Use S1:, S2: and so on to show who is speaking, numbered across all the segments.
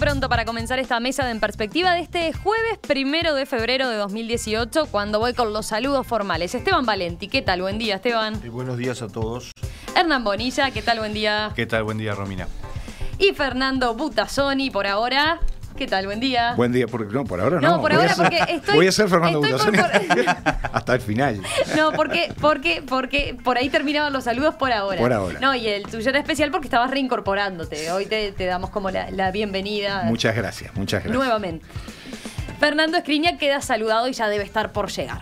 S1: pronto para comenzar esta mesa de En Perspectiva de este jueves primero de febrero de 2018, cuando voy con los saludos formales. Esteban Valenti, ¿qué tal? Buen día, Esteban.
S2: y buenos días a todos.
S1: Hernán Bonilla, ¿qué tal? Buen día.
S2: ¿Qué tal? Buen día, Romina.
S1: Y Fernando Butazoni por ahora. ¿Qué tal? Buen día.
S2: Buen día,
S3: porque no, por ahora no. No, por ahora porque estoy. Voy a ser Fernando Gutiérrez hasta el final. No, porque,
S1: porque, porque por ahí terminaban los saludos por ahora. Por ahora. No, y el tuyo era especial porque estabas reincorporándote. Hoy te, damos como la, la, bienvenida.
S3: Muchas gracias, muchas gracias.
S1: Nuevamente. Fernando Escriña queda saludado y ya debe estar por llegar.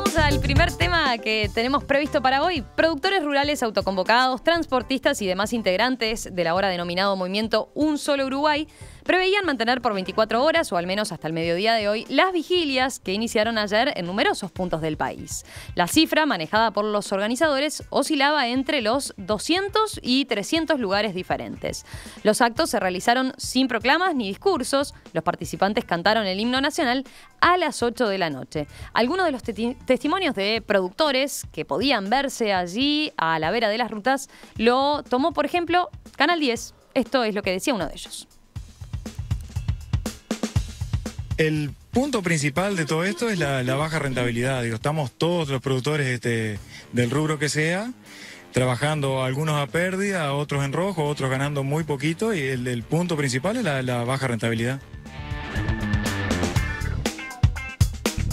S1: Vamos al primer tema que tenemos previsto para hoy. Productores rurales autoconvocados, transportistas y demás integrantes de la hora denominado movimiento Un Solo Uruguay preveían mantener por 24 horas, o al menos hasta el mediodía de hoy, las vigilias que iniciaron ayer en numerosos puntos del país. La cifra manejada por los organizadores oscilaba entre los 200 y 300 lugares diferentes. Los actos se realizaron sin proclamas ni discursos, los participantes cantaron el himno nacional a las 8 de la noche. Algunos de los testimonios de productores que podían verse allí a la vera de las rutas lo tomó, por ejemplo, Canal 10. Esto es lo que decía uno de ellos.
S3: El punto principal de todo esto es la, baja rentabilidad. Digo, estamos todos los productores este, del rubro que sea trabajando algunos a pérdida, otros en rojo, otros ganando muy poquito y el, punto principal es la baja rentabilidad.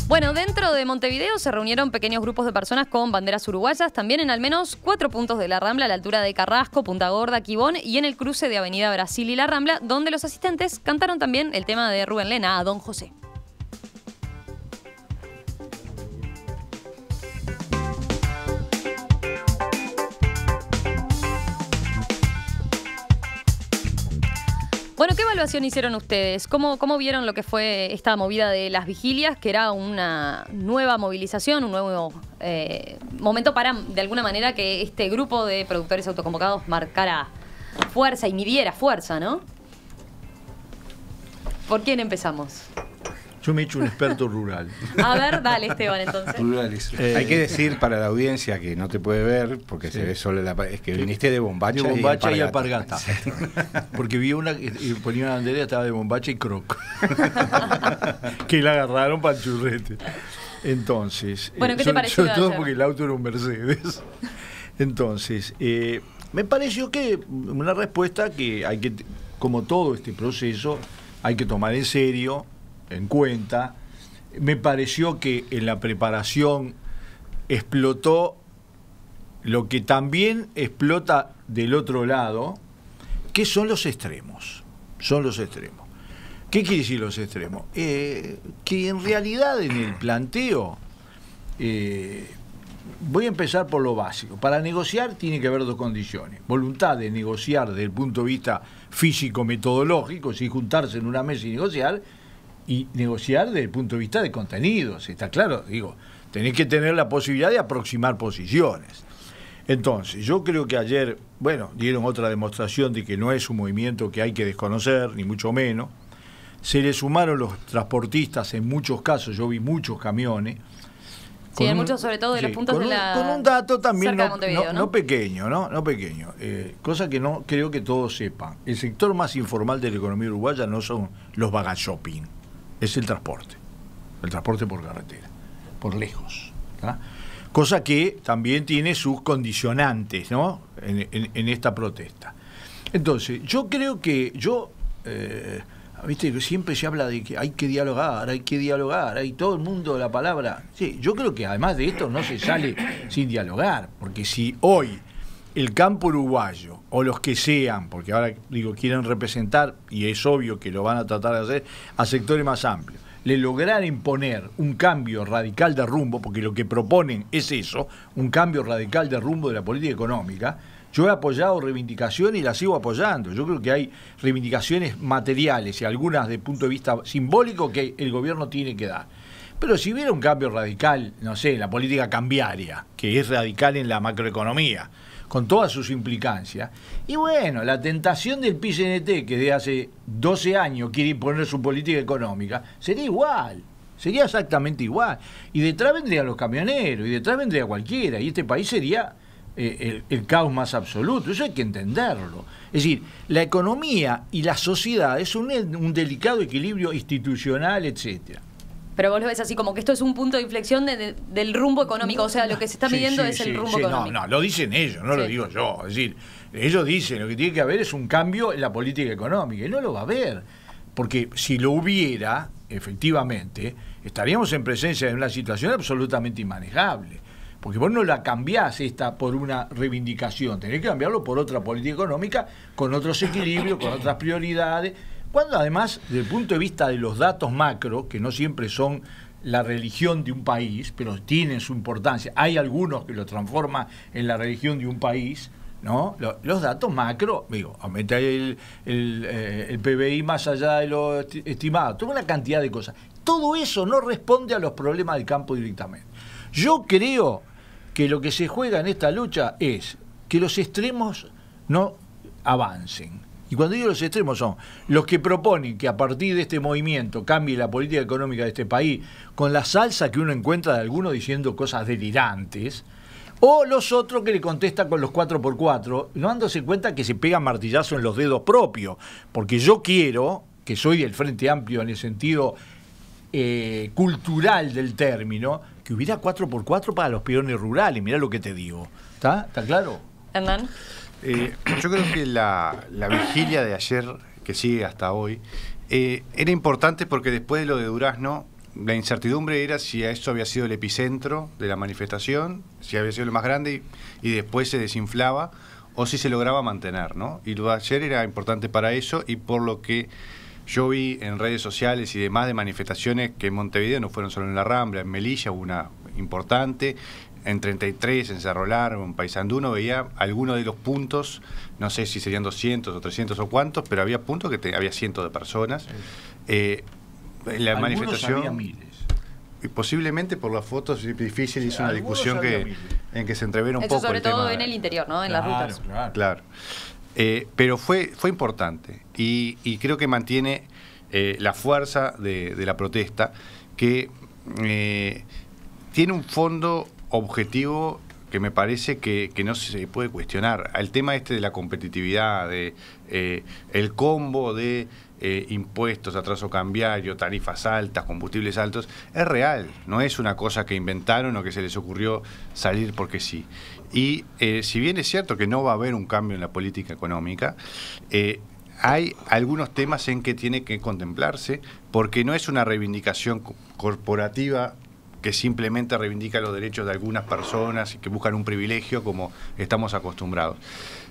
S1: Bueno, dentro de Montevideo se reunieron pequeños grupos de personas con banderas uruguayas, también en al menos cuatro puntos de la Rambla, a la altura de Carrasco, Punta Gorda, Quibón y en el cruce de Avenida Brasil y la Rambla, donde los asistentes cantaron también el tema de Rubén Lena a Don José. hicieron ustedes? ¿Cómo, vieron lo que fue esta movida de las vigilias, que era una nueva movilización, un nuevo eh, momento para, de alguna manera, que este grupo de productores autoconvocados marcara fuerza y midiera fuerza, ¿no? ¿Por quién empezamos?
S4: Yo me he hecho
S3: un experto rural.
S1: A ver, dale, Esteban, entonces.
S5: Rurales. Eh, hay que decir
S3: para la audiencia que no te puede ver, porque se ve solo la. Es que viniste de bombacha. De y apargata.
S4: porque vi una. Y ponía una bandera, estaba de bombacha y croc. que la agarraron para el churrete. Entonces. Eh, bueno, ¿qué te pareció? Sobre todo porque el auto era un Mercedes. Entonces, eh, me pareció que una respuesta que hay que, como todo este proceso, hay que tomar en serio, en cuenta. Me pareció que en la preparación explotó lo que también explota del otro lado, que son los extremos. Son los extremos. ¿Qué quiere decir los extremos? Eh, que en realidad en el planteo, eh, voy a empezar por lo básico. Para negociar tiene que haber dos condiciones. Voluntad de negociar desde el punto de vista físico-metodológico, si juntarse en una mesa y negociar, y negociar desde el punto de vista de contenidos, está claro, digo, tenés que tener la posibilidad de aproximar posiciones. Entonces, yo creo que ayer, bueno, dieron otra demostración de que no es un movimiento que hay que desconocer, ni mucho menos. Se le sumaron los transportistas en muchos casos, yo vi muchos camiones.
S5: Sí, hay muchos sobre todo de los puntos de la... Con un
S4: dato también no, pequeño, ¿no? No pequeño. Eh, cosa que no creo que todos sepan. El sector más informal de la economía uruguaya no son los bagashopping es el transporte, el transporte por carretera, por lejos. Cosa que también tiene sus condicionantes ¿no? en, esta protesta. Entonces, yo creo que yo... Eh, ¿Viste? Siempre se habla de que hay que dialogar, hay que dialogar, hay todo el mundo la palabra. Sí, yo creo que además de esto no se sale sin dialogar, porque si hoy el campo uruguayo o los que sean, porque ahora digo, quieren representar, y es obvio que lo van a tratar de hacer, a sectores más amplios. Le lograr imponer un cambio radical de rumbo, porque lo que proponen es eso, un cambio radical de rumbo de la política económica, yo he apoyado reivindicaciones y las sigo apoyando. Yo creo que hay reivindicaciones materiales y algunas de punto de vista simbólico que el gobierno tiene que dar pero si hubiera un cambio radical, no sé, en la política cambiaria, que es radical en la macroeconomía, con todas sus implicancias, y bueno, la tentación del PCNT, que desde hace 12 años quiere imponer su política económica, sería igual. Sería exactamente igual. Y detrás vendrían los camioneros, y detrás vendría cualquiera, y este país sería eh, el, caos más absoluto. Eso hay que entenderlo. Es decir, la economía y la sociedad es un, un delicado equilibrio institucional, etcétera.
S1: Pero vos lo ves así, como que esto es un punto de inflexión del rumbo económico. O sea, lo que se está midiendo es el rumbo económico.
S4: No, no, lo dicen ellos, no lo digo yo. Es decir, ellos dicen lo que tiene que haber es un cambio en la política económica. Y no lo va a haber. Porque si lo hubiera, efectivamente, estaríamos en presencia de una situación absolutamente inmanejable. Porque vos no la cambiás esta por una reivindicación, tenés que cambiarlo por otra política económica, con otros equilibrios, con otras prioridades cuando además, desde el punto de vista de los datos macro, que no siempre son la religión de un país, pero tienen su importancia, hay algunos que lo transforman en la religión de un país, ¿no? Los, datos macro, digo, aumenta el, el, eh, el PBI más allá de lo estimado, toda una cantidad de cosas. Todo eso no responde a los problemas del campo directamente. Yo creo que lo que se juega en esta lucha es que los extremos no avancen. Y cuando digo los extremos son los que proponen que a partir de este movimiento cambie la política económica de este país con la salsa que uno encuentra de algunos diciendo cosas delirantes, o los otros que le contestan con los 4x4, no dándose cuenta que se pega martillazo en los dedos propios. Porque yo quiero, que soy del Frente Amplio en el sentido eh, cultural del término, que hubiera 4x4 para los peones rurales, mira lo que te digo.
S2: ¿Está? ¿Está claro? Eh, yo creo que la, vigilia de ayer, que sigue hasta hoy, eh, era importante porque después de lo de Durazno, la incertidumbre era si eso había sido el epicentro de la manifestación, si había sido lo más grande y, después se desinflaba, o si se lograba mantener, ¿no? Y lo de ayer era importante para eso y por lo que yo vi en redes sociales y demás de manifestaciones que en Montevideo no fueron solo en la Rambla, en Melilla hubo una importante, en 33, en Cerro Largo, en Paisanduno, veía algunos de los puntos, no sé si serían 200 o 300 o cuántos, pero había puntos que había cientos de personas. Eh, la manifestación... Y posiblemente por las fotos es difícil, hizo una discusión que, en que se entrevera un poco... poco. Sobre todo en el interior,
S1: ¿no? En las rutas. Claro.
S2: claro. Eh, pero fue, fue importante y, creo que mantiene eh, la fuerza de, la protesta que tiene un fondo objetivo que me parece que, no se puede cuestionar. El tema este de la competitividad, de eh, el combo de eh, impuestos, atraso cambiario, tarifas altas, combustibles altos, es real, no es una cosa que inventaron o que se les ocurrió salir porque sí. Y eh, si bien es cierto que no va a haber un cambio en la política económica, hay algunos temas en que tiene que contemplarse, porque no es una reivindicación corporativa que simplemente reivindica los derechos de algunas personas y que buscan un privilegio como estamos acostumbrados.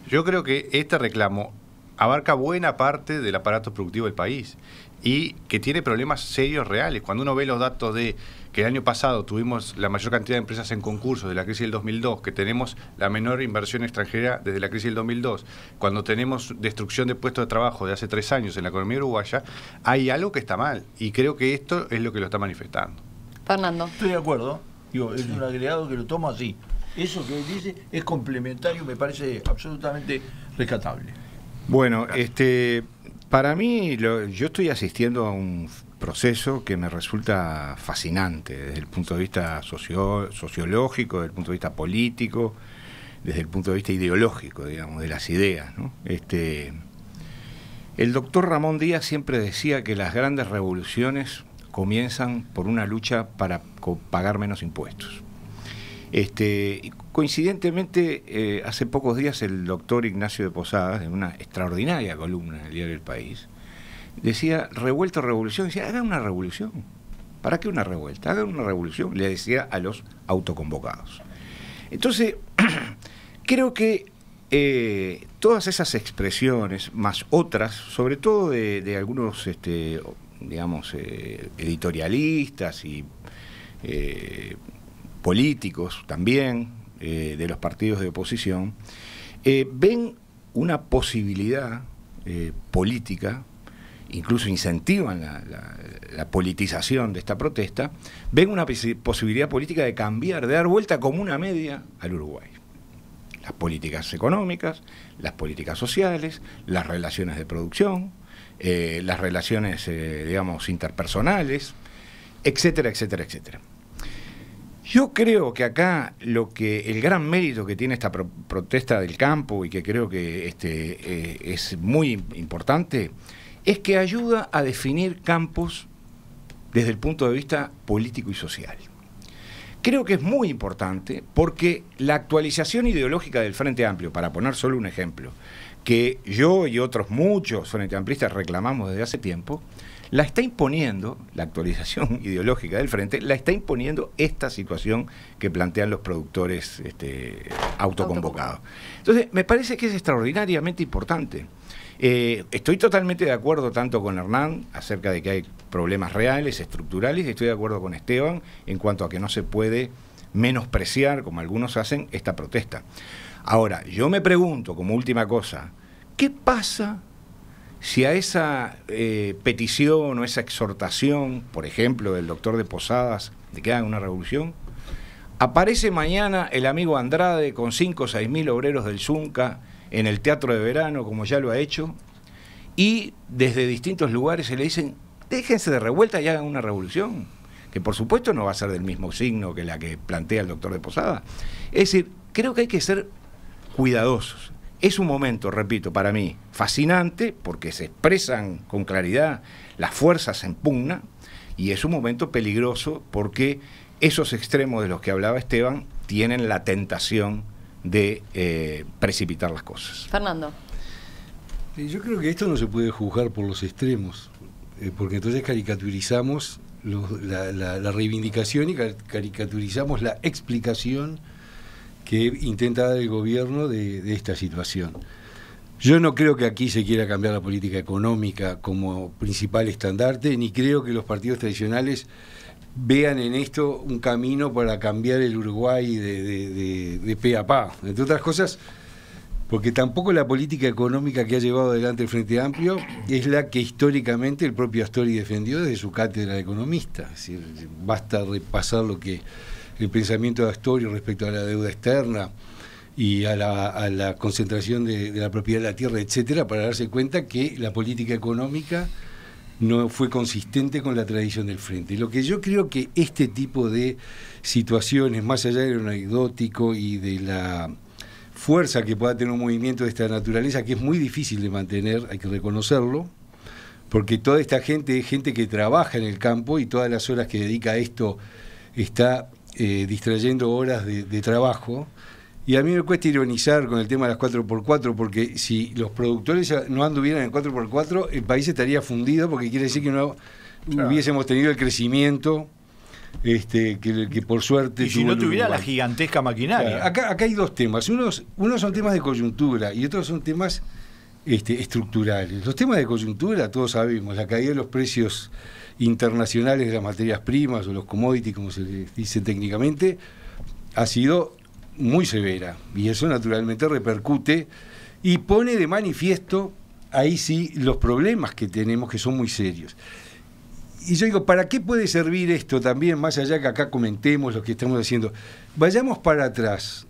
S2: Yo creo que este reclamo abarca buena parte del aparato productivo del país y que tiene problemas serios reales. Cuando uno ve los datos de que el año pasado tuvimos la mayor cantidad de empresas en concurso de la crisis del 2002, que tenemos la menor inversión extranjera desde la crisis del 2002, cuando tenemos destrucción de puestos de trabajo de hace tres años en la economía uruguaya, hay algo que está mal y creo que esto es lo que lo está manifestando.
S4: Fernando. Estoy de acuerdo. es un agregado que lo toma así. Eso que él dice es complementario, me parece absolutamente rescatable.
S3: Bueno, este, para mí yo estoy asistiendo a un proceso que me resulta fascinante desde el punto de vista socio, sociológico, desde el punto de vista político, desde el punto de vista ideológico, digamos, de las ideas. Este, el doctor Ramón Díaz siempre decía que las grandes revoluciones comienzan por una lucha para pagar menos impuestos. Este, coincidentemente, eh, hace pocos días el doctor Ignacio de Posadas, en una extraordinaria columna en el diario El País, decía, revuelta revolución, decía, haga una revolución. ¿Para qué una revuelta? Hagan una revolución, le decía a los autoconvocados. Entonces, creo que eh, todas esas expresiones, más otras, sobre todo de, algunos este, digamos, eh, editorialistas y eh, políticos también eh, de los partidos de oposición, ven una posibilidad política, incluso incentivan la politización de esta protesta, ven una posibilidad política de cambiar, de dar vuelta como una media al Uruguay las políticas económicas, las políticas sociales, las relaciones de producción, eh, las relaciones, eh, digamos, interpersonales, etcétera, etcétera, etcétera. Yo creo que acá lo que el gran mérito que tiene esta protesta del campo y que creo que este, eh, es muy importante es que ayuda a definir campos desde el punto de vista político y social. Creo que es muy importante porque la actualización ideológica del Frente Amplio, para poner solo un ejemplo, que yo y otros muchos son amplistas reclamamos desde hace tiempo, la está imponiendo, la actualización ideológica del frente, la está imponiendo esta situación que plantean los productores este, autoconvocados. Entonces, me parece que es extraordinariamente importante. Eh, estoy totalmente de acuerdo tanto con Hernán acerca de que hay problemas reales, estructurales, y estoy de acuerdo con Esteban en cuanto a que no se puede menospreciar, como algunos hacen, esta protesta. Ahora, yo me pregunto como última cosa,
S2: ¿qué pasa
S3: si a esa eh, petición o esa exhortación, por ejemplo, del doctor de Posadas, de que hagan una revolución, aparece mañana el amigo Andrade con 5 o 6 mil obreros del Zunca en el Teatro de Verano, como ya lo ha hecho, y desde distintos lugares se le dicen, déjense de revuelta y hagan una revolución, que por supuesto no va a ser del mismo signo que la que plantea el doctor de Posada. Es decir, creo que hay que ser cuidadosos. Es un momento, repito, para mí fascinante porque se expresan con claridad las fuerzas en pugna y es un momento peligroso porque esos extremos de los que hablaba Esteban tienen la tentación
S5: de eh, precipitar las cosas. Fernando. Yo creo que esto no se puede juzgar por los extremos, eh, porque entonces caricaturizamos la, la, la, reivindicación y caricaturizamos la explicación que intenta dar el gobierno de, esta situación. Yo no creo que aquí se quiera cambiar la política económica como principal estandarte, ni creo que los partidos tradicionales vean en esto un camino para cambiar el Uruguay de, de, pe a pa. Entre otras cosas, porque tampoco la política económica que ha llevado adelante el Frente Amplio es la que históricamente el propio Astori defendió desde su cátedra de economista. Es basta repasar lo que el pensamiento de Astorio respecto a la deuda externa y a la, concentración de, la propiedad de la tierra, etcétera, para darse cuenta que la política económica no fue consistente con la tradición del frente. lo que yo creo que este tipo de situaciones, más allá de lo anecdótico y de la fuerza que pueda tener un movimiento de esta naturaleza, que es muy difícil de mantener, hay que reconocerlo, porque toda esta gente es gente que trabaja en el campo y todas las horas que dedica a esto está eh, distrayendo horas de, trabajo. Y a mí me cuesta ironizar con el tema de las 4x4, porque si los productores no anduvieran en 4x4, el país estaría fundido, porque quiere decir que no hubiésemos tenido el crecimiento este, que, por suerte. Y si no tuviera la
S4: gigantesca maquinaria.
S5: acá, hay dos temas. Unos, unos son temas de coyuntura y otros son temas este, estructurales. Los temas de coyuntura, todos sabemos, la caída de los precios internacionales de las materias primas o los commodities, como se dice técnicamente, ha sido muy severa. Y eso naturalmente repercute y pone de manifiesto ahí sí los problemas que tenemos que son muy serios. Y yo digo, ¿para qué puede servir esto también, más allá que acá comentemos lo que estamos haciendo? Vayamos para atrás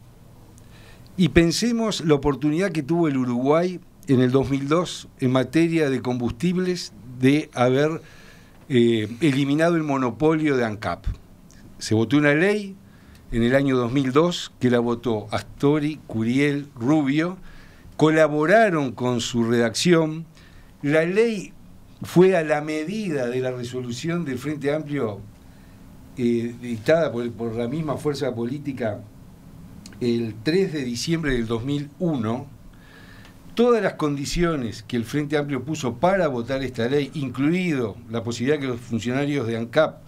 S5: y pensemos la oportunidad que tuvo el Uruguay en el 2002 en materia de combustibles de haber eh, eliminado el monopolio de ANCAP. Se votó una ley en el año 2002 que la votó Astori, Curiel, Rubio, colaboraron con su redacción. La ley fue a la medida de la resolución del Frente Amplio eh, dictada por, por, la misma fuerza política el 3 de diciembre del 2001, todas las condiciones que el Frente Amplio puso para votar esta ley, incluido la posibilidad que los funcionarios de ANCAP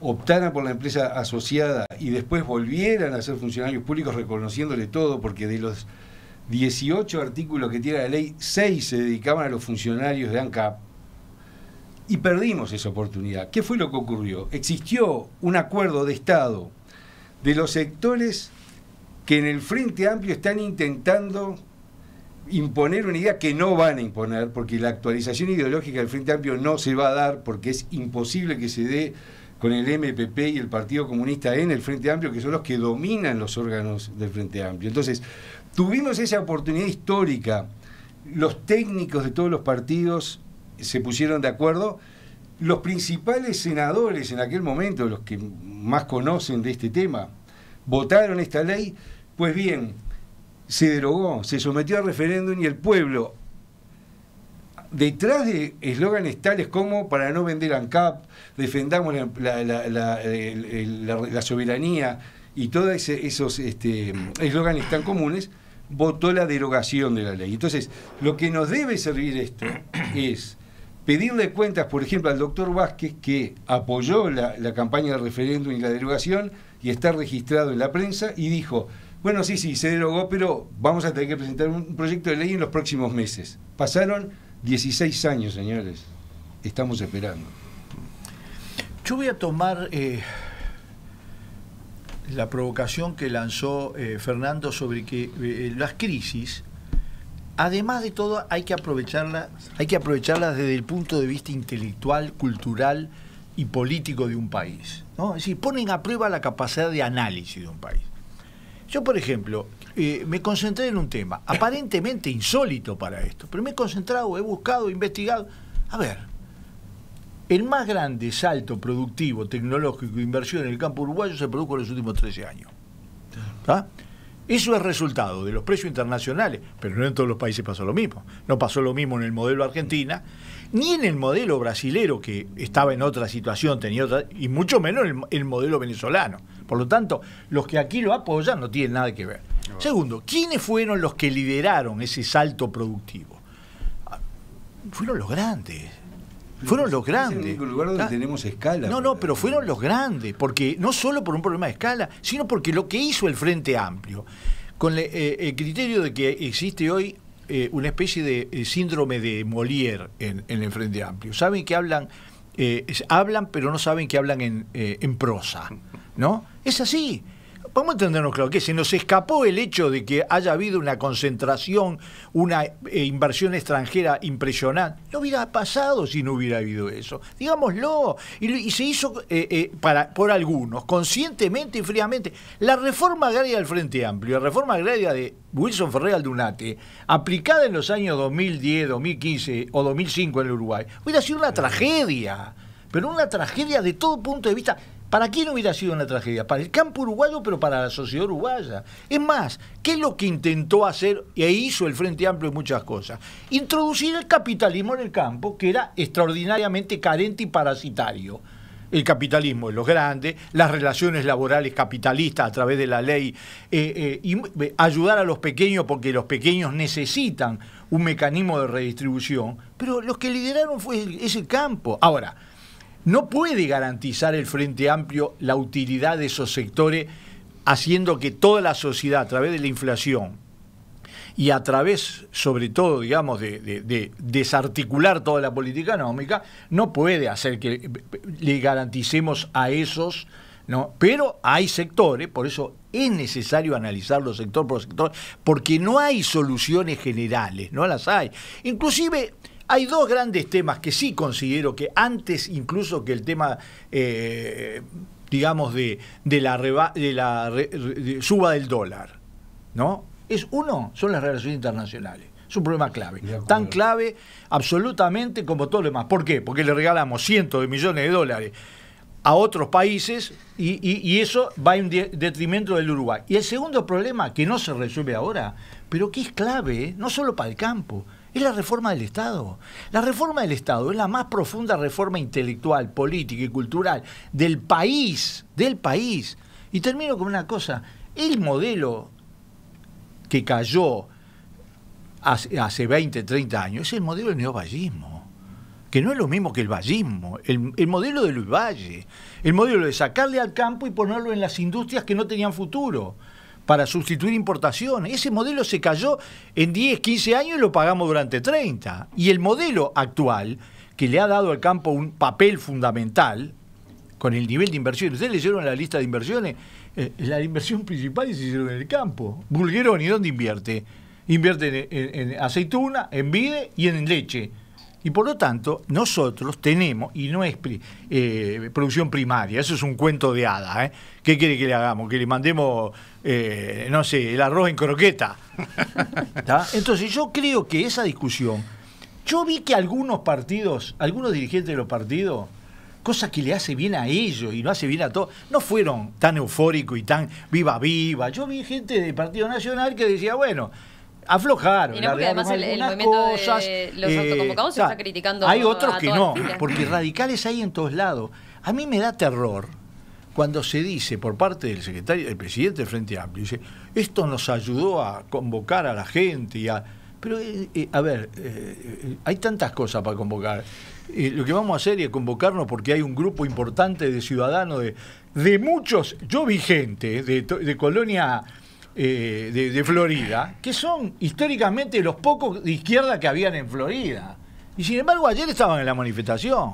S5: optaran por la empresa asociada y después volvieran a ser funcionarios públicos reconociéndole todo, porque de los 18 artículos que tiene la ley, 6 se dedicaban a los funcionarios de ANCAP. Y perdimos esa oportunidad. ¿Qué fue lo que ocurrió? Existió un acuerdo de Estado de los sectores que en el Frente Amplio están intentando imponer una idea que no van a imponer, porque la actualización ideológica del Frente Amplio no se va a dar, porque es imposible que se dé con el MPP y el Partido Comunista en el Frente Amplio, que son los que dominan los órganos del Frente Amplio. Entonces, tuvimos esa oportunidad histórica, los técnicos de todos los partidos se pusieron de acuerdo, los principales senadores en aquel momento, los que más conocen de este tema, votaron esta ley, pues bien, se derogó, se sometió al referéndum y el pueblo, detrás de eslóganes tales como para no vender ANCAP, defendamos la, soberanía y todos esos este, eslóganes tan comunes, votó la derogación de la ley. Entonces, lo que nos debe servir esto es pedirle cuentas, por ejemplo, al doctor Vázquez, que apoyó la, la campaña de referéndum y la derogación y está registrado en la prensa, y dijo, bueno, sí, sí, se derogó, pero vamos a tener que presentar un proyecto de ley en los próximos meses. Pasaron 16 años, señores. Estamos esperando. Yo voy a tomar eh,
S4: la provocación que lanzó eh, Fernando sobre que eh, las crisis, además de todo, hay que aprovecharlas, hay desde el punto de vista intelectual, cultural y político de un país. ¿no? Es decir, ponen a prueba la capacidad de análisis de un país. Yo, por ejemplo, eh, me concentré en un tema, aparentemente insólito para esto, pero me he concentrado, he buscado, he investigado. A ver, el más grande salto productivo, tecnológico, inversión en el campo uruguayo se produjo en los últimos 13 años. ¿Ah? Eso es resultado de los precios internacionales, pero no en todos los países pasó lo mismo. No pasó lo mismo en el modelo Argentina, ni en el modelo brasilero, que estaba en otra situación, tenía otra, y mucho menos en el, modelo venezolano. Por lo tanto, los que aquí lo apoyan no tienen nada que ver. Segundo, ¿quiénes fueron los que lideraron ese salto productivo?
S2: Ah, fueron
S4: los grandes fueron los grandes. lugar donde tenemos escala. No, no, pero fueron los grandes, porque no solo por un problema de escala, sino porque lo que hizo el Frente Amplio, con eh, el criterio de que existe hoy eh, una especie de eh, síndrome de Molière en, el Frente Amplio. Saben que hablan, hablan, pero no saben que hablan en, en prosa, ¿no? Es así vamos a entendernos claro, que se nos escapó el hecho de que haya habido una concentración, una eh, inversión extranjera impresionante. No hubiera pasado si no hubiera habido eso. Digámoslo. Y, se hizo eh, eh, para, por algunos, conscientemente y fríamente. La reforma agraria del Frente Amplio, la reforma agraria de Wilson Ferrer Dunate, aplicada en los años 2010, 2015 o 2005 en el Uruguay, hubiera sido una tragedia. Pero una tragedia de todo punto de vista ¿Para quién hubiera sido una tragedia? Para el campo uruguayo, pero para la sociedad uruguaya. Es más, ¿qué es lo que intentó hacer e hizo el Frente Amplio en muchas cosas? Introducir el capitalismo en el campo, que era extraordinariamente carente y parasitario. El capitalismo de los grandes, las relaciones laborales capitalistas a través de la ley, eh, eh, eh, ayudar a los pequeños porque los pequeños necesitan un mecanismo de redistribución, pero los que lideraron fue, ese campo. Ahora, no puede garantizar el Frente Amplio la utilidad de esos sectores, haciendo que toda la sociedad, a través de la inflación y a través, sobre todo, digamos, de, desarticular toda la política económica, no puede hacer que le garanticemos a esos no, pero hay sectores, por eso es necesario analizarlo sector por sector, porque no hay soluciones generales, no las hay. Inclusive hay dos grandes temas que sí considero que antes incluso que el tema... Eh, digamos, de, la, suba del dólar, ¿no? Es uno, son las relaciones internacionales. Es un problema clave. Tan clave absolutamente como todo lo demás. ¿Por qué? Porque le regalamos cientos de millones de dólares a otros países y, y eso va en detrimento del Uruguay. Y el segundo problema, que no se resuelve ahora, pero que es clave, ¿eh? no solo para el campo, es la reforma del Estado. La reforma del Estado es la más profunda reforma intelectual, política y cultural del país, del país. Y termino con una cosa, el modelo que cayó hace, 20, 30 años es el modelo del neovallismo que no es lo mismo que el vallismo, el, el, modelo de Luis Valle, el modelo de sacarle al campo y ponerlo en las industrias que no tenían futuro para sustituir importaciones. Ese modelo se cayó en 10, 15 años y lo pagamos durante 30. Y el modelo actual, que le ha dado al campo un papel fundamental, con el nivel de inversión. Ustedes leyeron la lista de inversiones. Eh, la inversión principal se hicieron en el campo. y ¿dónde invierte? Invierte en, aceituna, en vide y en leche. Y por lo tanto, nosotros tenemos, y no es eh, producción primaria, eso es un cuento de Hada, ¿eh? ¿Qué quiere que le hagamos? Que le mandemos, eh, no sé, el arroz en croqueta. Entonces, yo creo que esa discusión. Yo vi que algunos partidos, algunos dirigentes de los partidos, cosa que le hace bien a ellos y no hace bien a todos, no fueron tan eufóricos y tan viva, viva. Yo vi gente del Partido Nacional que decía, bueno aflojaron. Y porque además el,
S1: movimiento de los eh, autoconvocados se está, criticando. Hay otros que no, porque
S4: radicales hay en todos lados. A mí me da terror cuando se dice por parte del secretario, del presidente del Frente Amplio, dice, esto nos ayudó a convocar a la gente y a. Pero, eh, eh, a ver, hay tantas cosas para convocar. lo que vamos a hacer es convocarnos porque hay un grupo importante de ciudadanos, de, de muchos, yo vi gente de, de Colonia eh, de,
S2: Florida,
S4: que son históricamente los pocos de izquierda que habían en Florida. Y sin embargo, ayer estaban en la manifestación.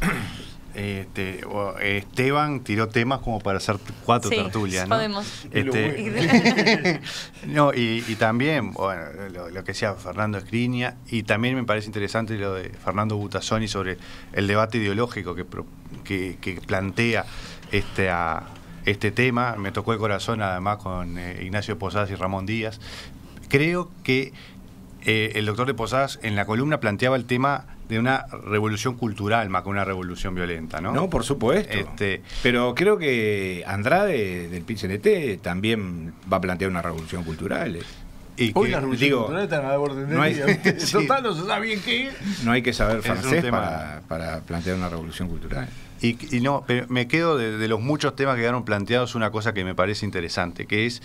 S2: Este, Esteban tiró temas como para hacer cuatro tertulias. ¿no? Podemos. Este, y, también, bueno, lo, que decía Fernando Escriña, y también me parece interesante lo de Fernando Butazzoni sobre el debate ideológico que, que, plantea este, a, este tema, me tocó el corazón además con eh, Ignacio Posadas y Ramón Díaz. Creo que eh, el doctor de Posadas en la columna planteaba el tema de una revolución cultural más que una revolución violenta, ¿no? No, por supuesto. Este, Pero
S3: creo que Andrade del PCNT también va a plantear una revolución cultural. Eh.
S2: Hoy digo, no hay, que saber francés para, para, plantear una revolución cultural. Y, no, me quedo de, los muchos temas que quedaron planteados una cosa que me parece interesante, que es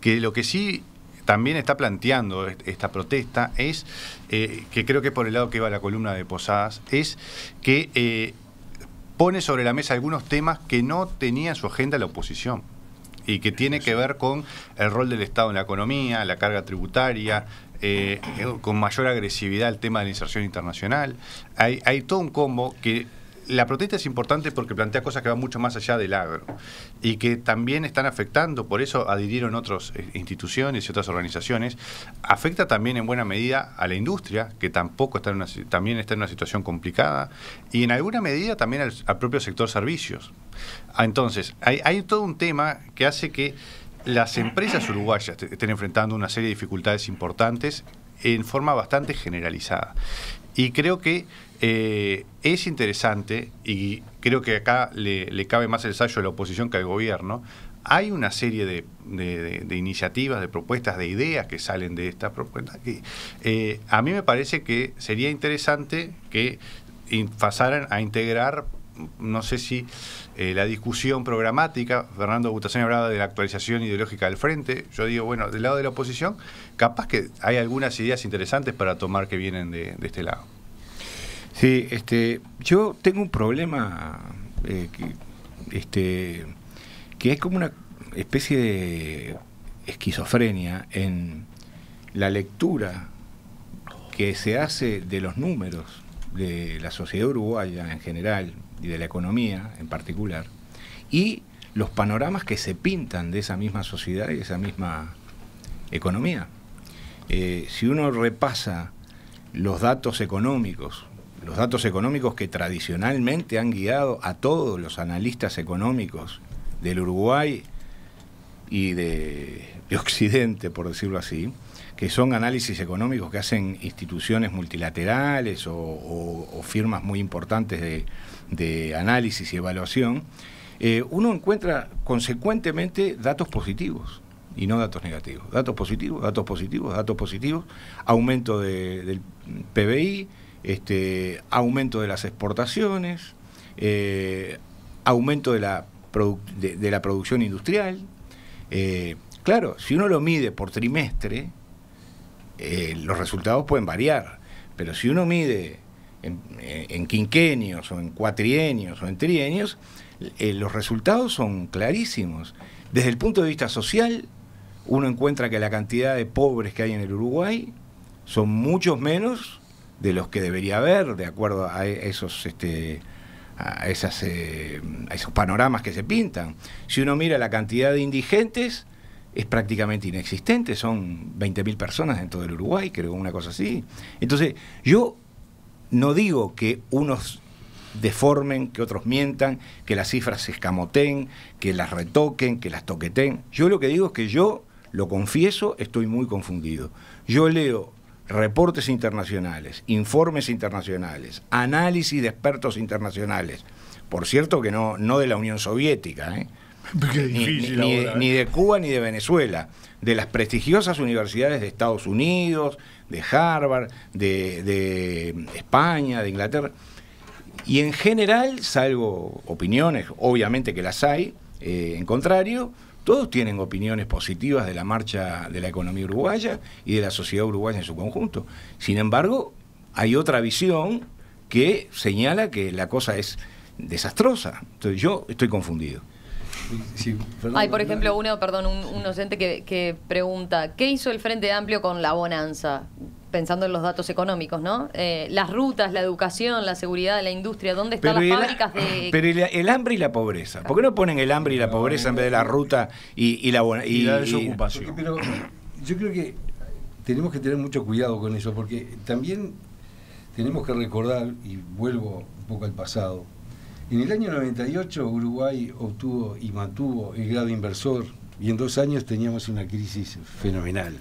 S2: que lo que sí también está planteando esta protesta es, eh, que creo que por el lado que va la columna de Posadas, es que eh, pone sobre la mesa algunos temas que no tenía en su agenda la oposición y que tiene que ver con el rol del Estado en la economía, la carga tributaria, eh, eh, con mayor agresividad el tema de la inserción internacional. Hay, todo un combo que la protesta es importante porque plantea cosas que van mucho más allá del agro y que también están afectando, por eso adhirieron otras eh, instituciones y otras organizaciones, afecta también en buena medida a la industria, que tampoco está también está en una situación complicada, y en alguna medida también al propio sector servicios, Ah, entonces, hay, todo un tema que hace que las empresas uruguayas estén enfrentando una serie de dificultades importantes en forma bastante generalizada. Y creo que eh, es interesante, y creo que acá le, cabe más el ensayo de la oposición que al gobierno, hay una serie de, iniciativas, de propuestas, de ideas que salen de estas propuestas. Que eh, a mí me parece que sería interesante que pasaran a integrar no sé si eh, la discusión programática, Fernando Butasen hablaba de la actualización ideológica del frente, yo digo, bueno, del lado de la oposición, capaz que hay algunas ideas interesantes para tomar que vienen de, este lado.
S3: Sí, este, yo tengo un problema eh, este, que es como una especie de esquizofrenia en la lectura que se hace de los números de la sociedad uruguaya en general, y de la economía en particular, y los panoramas que se pintan de esa misma sociedad y de esa misma economía. Eh, si uno repasa los datos económicos, los datos económicos que tradicionalmente han guiado a todos los analistas económicos del Uruguay y de, Occidente, por decirlo así, que son análisis económicos que hacen instituciones multilaterales o firmas muy importantes de, de análisis y evaluación, eh, uno encuentra consecuentemente datos positivos y no datos negativos. Datos positivos, datos positivos, datos positivos, aumento del PBI, este, aumento de las exportaciones, eh, aumento de la, de, la, producción industrial. Eh, claro, si uno lo mide por trimestre, los resultados pueden variar, pero si uno mide en, quinquenios o en cuatrienios o en trienios, eh, los resultados son clarísimos. Desde el punto de vista social, uno encuentra que la cantidad de pobres que hay en el Uruguay son muchos menos de los que debería haber, de acuerdo a esos, este, a esas, eh, a esos panoramas que se pintan. Si uno mira la cantidad de indigentes, es prácticamente inexistente, son 20.000 personas dentro del Uruguay, creo, una cosa así. Entonces, yo no digo que unos deformen, que otros mientan, que las cifras se escamoteen, que las retoquen, que las toqueten. Yo lo que digo es que yo, lo confieso, estoy muy confundido. Yo leo reportes internacionales, informes internacionales, análisis de expertos internacionales. Por cierto que no, no de la Unión Soviética,
S2: ni,
S3: de Cuba ni de Venezuela, de las prestigiosas universidades de Estados Unidos, de Harvard, de, España, de Inglaterra. Y en general, salvo opiniones, obviamente que las hay, eh, en contrario, todos tienen opiniones positivas de la marcha de la economía uruguaya y de la sociedad uruguaya en su conjunto. Sin embargo, hay otra visión que señala que la cosa es desastrosa. Entonces yo estoy confundido. Hay, por ejemplo,
S1: uno, perdón, un, docente que, pregunta, ¿qué hizo el Frente Amplio con la bonanza? Pensando en los datos económicos, ¿no? Eh, las rutas, la educación, la seguridad, la industria, ¿dónde están las fábricas de...?
S3: Pero el, hambre y la pobreza. ¿Por qué no ponen el hambre y la pobreza en vez de la ruta y, la, y, la desocupación?
S5: yo creo que tenemos que tener mucho cuidado con eso, porque también tenemos que recordar, y vuelvo un poco al pasado, en el año 98 Uruguay obtuvo y mantuvo el grado inversor y en dos años teníamos una crisis fenomenal.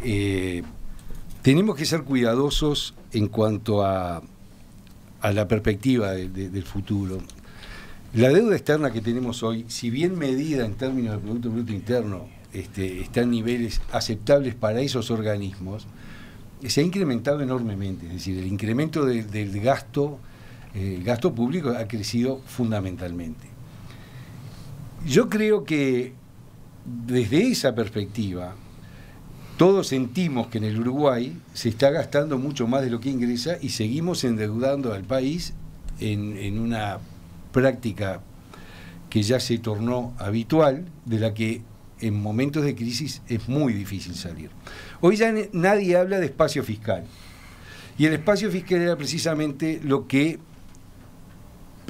S5: Eh, tenemos que ser cuidadosos en cuanto a, la perspectiva del futuro. La deuda externa que tenemos hoy, si bien medida en términos de Producto Bruto Interno, este, está en niveles aceptables para esos organismos, se ha incrementado enormemente. Es decir, el incremento del gasto el gasto público ha crecido fundamentalmente. Yo creo que desde esa perspectiva, todos sentimos que en el Uruguay se está gastando mucho más de lo que ingresa y seguimos endeudando al país en, una práctica que ya se tornó habitual, de la que en momentos de crisis es muy difícil salir. Hoy ya nadie habla de espacio fiscal. Y el espacio fiscal era precisamente lo que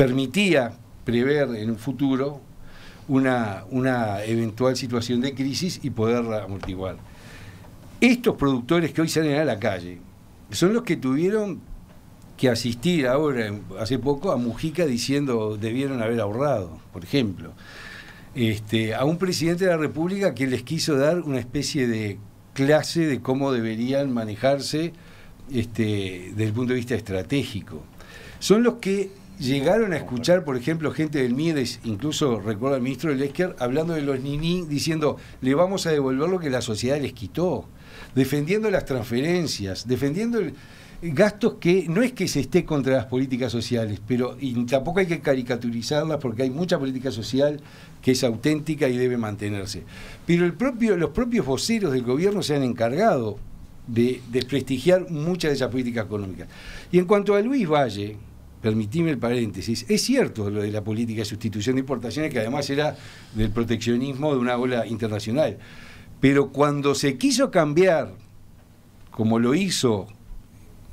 S5: permitía prever en un futuro una, una eventual situación de crisis y poderla amortiguar. Estos productores que hoy salen a la calle son los que tuvieron que asistir ahora, hace poco, a Mujica diciendo debieron haber ahorrado, por ejemplo. Este, a un presidente de la República que les quiso dar una especie de clase de cómo deberían manejarse este, desde el punto de vista estratégico. Son los que Llegaron a escuchar, por ejemplo, gente del Mides, incluso recuerdo al ministro Lesker, hablando de los niní, diciendo, le vamos a devolver lo que la sociedad les quitó, defendiendo las transferencias, defendiendo eh, gastos que no es que se esté contra las políticas sociales, pero tampoco hay que caricaturizarlas porque hay mucha política social que es auténtica y debe mantenerse. Pero el propio, los propios voceros del gobierno se han encargado de desprestigiar muchas de esas políticas económicas. Y en cuanto a Luis Valle, permitime el paréntesis, es cierto lo de la política de sustitución de importaciones, que además era del proteccionismo de una ola internacional. Pero cuando se quiso cambiar, como lo hizo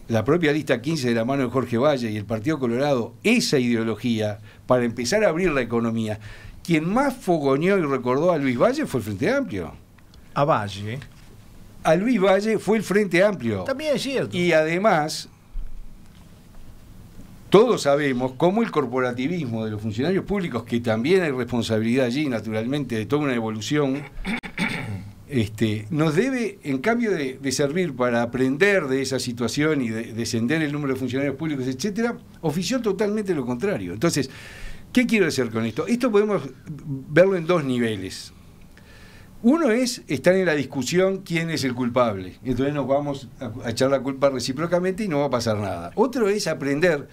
S5: la propia lista 15 de la mano de Jorge Valle y el Partido Colorado, esa ideología para empezar a abrir la economía, quien más fogoneó y recordó a Luis Valle fue el Frente Amplio. A Valle. A Luis Valle fue el Frente Amplio. También es cierto. Y además, todos sabemos cómo el corporativismo de los funcionarios públicos, que también hay responsabilidad allí, naturalmente, de toda una evolución, este, nos debe, en cambio de, servir para aprender de esa situación y descender el número de funcionarios públicos, etcétera, ofició totalmente lo contrario. Entonces, ¿qué quiero decir con esto? Esto podemos verlo en dos niveles. Uno es estar en la discusión quién es el culpable. Entonces nos vamos a, a echar la culpa recíprocamente y no va a pasar nada. Otro es aprender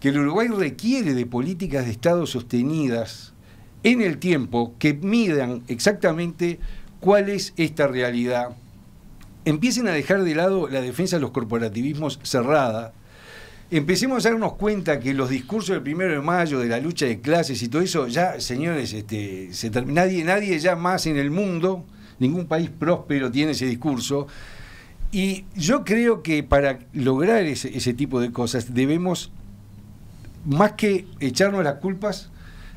S5: que el Uruguay requiere de políticas de Estado sostenidas en el tiempo que midan exactamente cuál es esta realidad. Empiecen a dejar de lado la defensa de los corporativismos cerrada. Empecemos a darnos cuenta que los discursos del primero de mayo, de la lucha de clases y todo eso, ya, señores, este, se nadie, nadie ya más en el mundo, ningún país próspero tiene ese discurso. Y yo creo que para lograr ese tipo de cosas debemos más que echarnos las culpas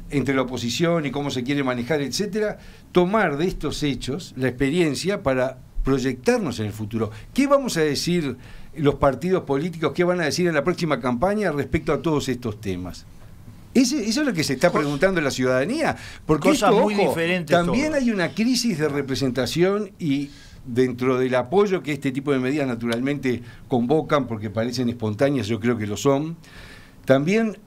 S5: entre la oposición y cómo se quiere manejar, etcétera, tomar de estos hechos la experiencia para proyectarnos en el futuro. ¿Qué vamos a decir los partidos políticos, qué van a decir en la próxima campaña respecto a todos estos temas? eso es lo que se está preguntando la ciudadanía. Porque también hay una crisis de representación y dentro del apoyo que este tipo de medidas naturalmente convocan, porque parecen espontáneas, yo creo que lo son, también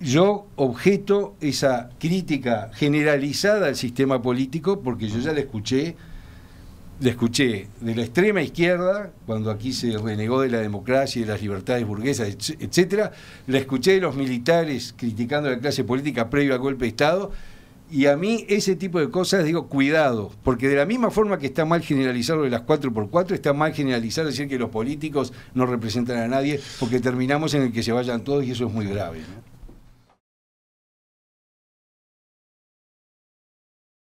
S5: yo objeto esa crítica generalizada al sistema político porque yo ya la escuché, la escuché de la extrema izquierda, cuando aquí se renegó de la democracia y de las libertades burguesas, etcétera, la escuché de los militares criticando a la clase política previo al golpe de Estado y a mí ese tipo de cosas digo, cuidado, porque de la misma forma que está mal generalizar lo de las 4x4, está mal generalizar decir que los políticos no representan a nadie, porque terminamos en el que se vayan todos y eso es muy grave. ¿no?